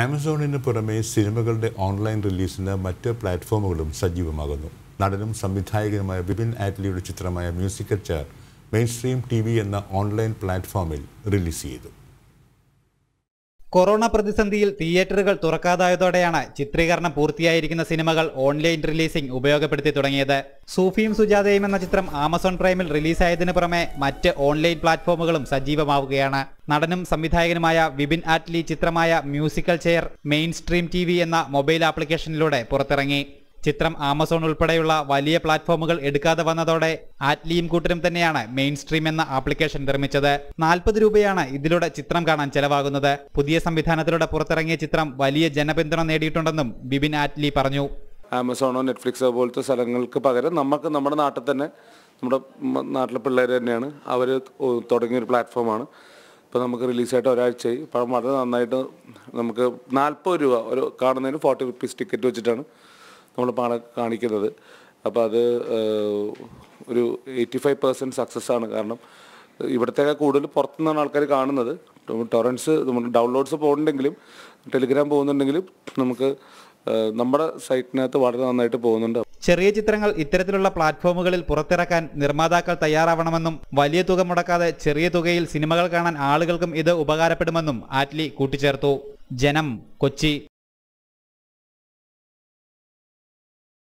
ആമസോണിന് പുറമെ സിനിമകളുടെ ഓൺലൈൻ റിലീസിന് മറ്റ് പ്ലാറ്റ്ഫോമുകളും സജീവമാകുന്നു നടനും സംവിധായകനുമായ വിപിൻ ആറ്റ്ലിയുടെ ചിത്രമായ musical chair mainstream T എന്ന ഓൺലൈൻ പ്ലാറ്റ്ഫോമിൽ റിലീസ് ചെയ്തു കൊറോണ പ്രതിസന്ധിയിൽ തിയേറ്ററുകൾ തുറക്കാതായതോടെയാണ് ചിത്രീകരണം പൂർത്തിയായിരിക്കുന്ന സിനിമകൾ ഓൺലൈൻ റിലീസിംഗ് ഉപയോഗപ്പെടുത്തി തുടങ്ങിയത് സൂഫിയും സുജാതയും എന്ന ചിത്രം ആമസോൺ പ്രൈമിൽ റിലീസായതിനു പുറമെ മറ്റ് ഓൺലൈൻ പ്ലാറ്റ്ഫോമുകളും സജീവമാവുകയാണ് നടനും സംവിധായകനുമായ വിപിൻ ആറ്റ്ലി ചിത്രമായ musical chair mainstream T എന്ന മൊബൈൽ ആപ്ലിക്കേഷനിലൂടെ പുറത്തിറങ്ങി ചിത്രം ആമസോൺ ഉൾപ്പെടെയുള്ള വലിയ പ്ലാറ്റ്ഫോമുകൾ എടുക്കാതെ വന്നതോടെ ആറ്റ്ലിയും കൂട്ടരും തന്നെയാണ് മെയിൻ സ്ട്രീം എന്ന ആപ്ലിക്കേഷൻ നിർമ്മിച്ചത് നാൽപ്പത് രൂപയാണ് ഇതിലൂടെ ചിത്രം കാണാൻ ചെലവാകുന്നത് പുതിയ സംവിധാനത്തിലൂടെ പുറത്തിറങ്ങിയ ചിത്രം വലിയ ജനപിന്തുണ നേടിയിട്ടുണ്ടെന്നും ബിബിൻ ആറ്റ്ലി പറഞ്ഞു ആമസോണോ നെറ്റ്ഫ്ലിക്സോ പോലത്തെ സ്ഥലങ്ങൾക്ക് പകരം നമുക്ക് നമ്മുടെ നാട്ടിൽ തന്നെ നമ്മുടെ നാട്ടിലെ പിള്ളേർ തന്നെയാണ് അവർ തുടങ്ങിയൊരു പ്ലാറ്റ്ഫോമാണ് ഇപ്പോൾ നമുക്ക് റിലീസായിട്ട് ഒരാഴ്ചയായി അപ്പം വളരെ നന്നായിട്ട് നമുക്ക് നാൽപ്പത് രൂപ ഒരു കാണുന്നതിന് ഫോർട്ടി റുപ്പീസ് ടിക്കറ്റ് വെച്ചിട്ടാണ് നമ്മൾ കാണിക്കുന്നത് അപ്പോൾ അത് ഒരു എയ്റ്റി ഫൈവ് പെർസെൻറ്റ് സക്സസ് ആണ് കാരണം ഇവിടത്തേക്കാൾ കൂടുതൽ പുറത്തുനിന്നാണ് ആൾക്കാർ കാണുന്നത് ടൊറൻസ് ഡൗൺലോഡ്സ് പോകുന്നുണ്ടെങ്കിലും ടെലിഗ്രാം പോകുന്നുണ്ടെങ്കിലും നമുക്ക് നമ്മുടെ സൈറ്റിനകത്ത് വളരെ നന്നായിട്ട് പോകുന്നുണ്ട് ചെറിയ ചിത്രങ്ങൾ ഇത്തരത്തിലുള്ള പ്ലാറ്റ്ഫോമുകളിൽ പുറത്തിറക്കാൻ നിർമ്മാതാക്കൾ തയ്യാറാവണമെന്നും വലിയ തുക മുടക്കാതെ ചെറിയ തുകയിൽ സിനിമകൾ കാണാൻ ആളുകൾക്കും ഇത് ഉപകാരപ്പെടുമെന്നും ആറ്റ്ലി കൂട്ടിച്ചേർത്തു ജനം കൊച്ചി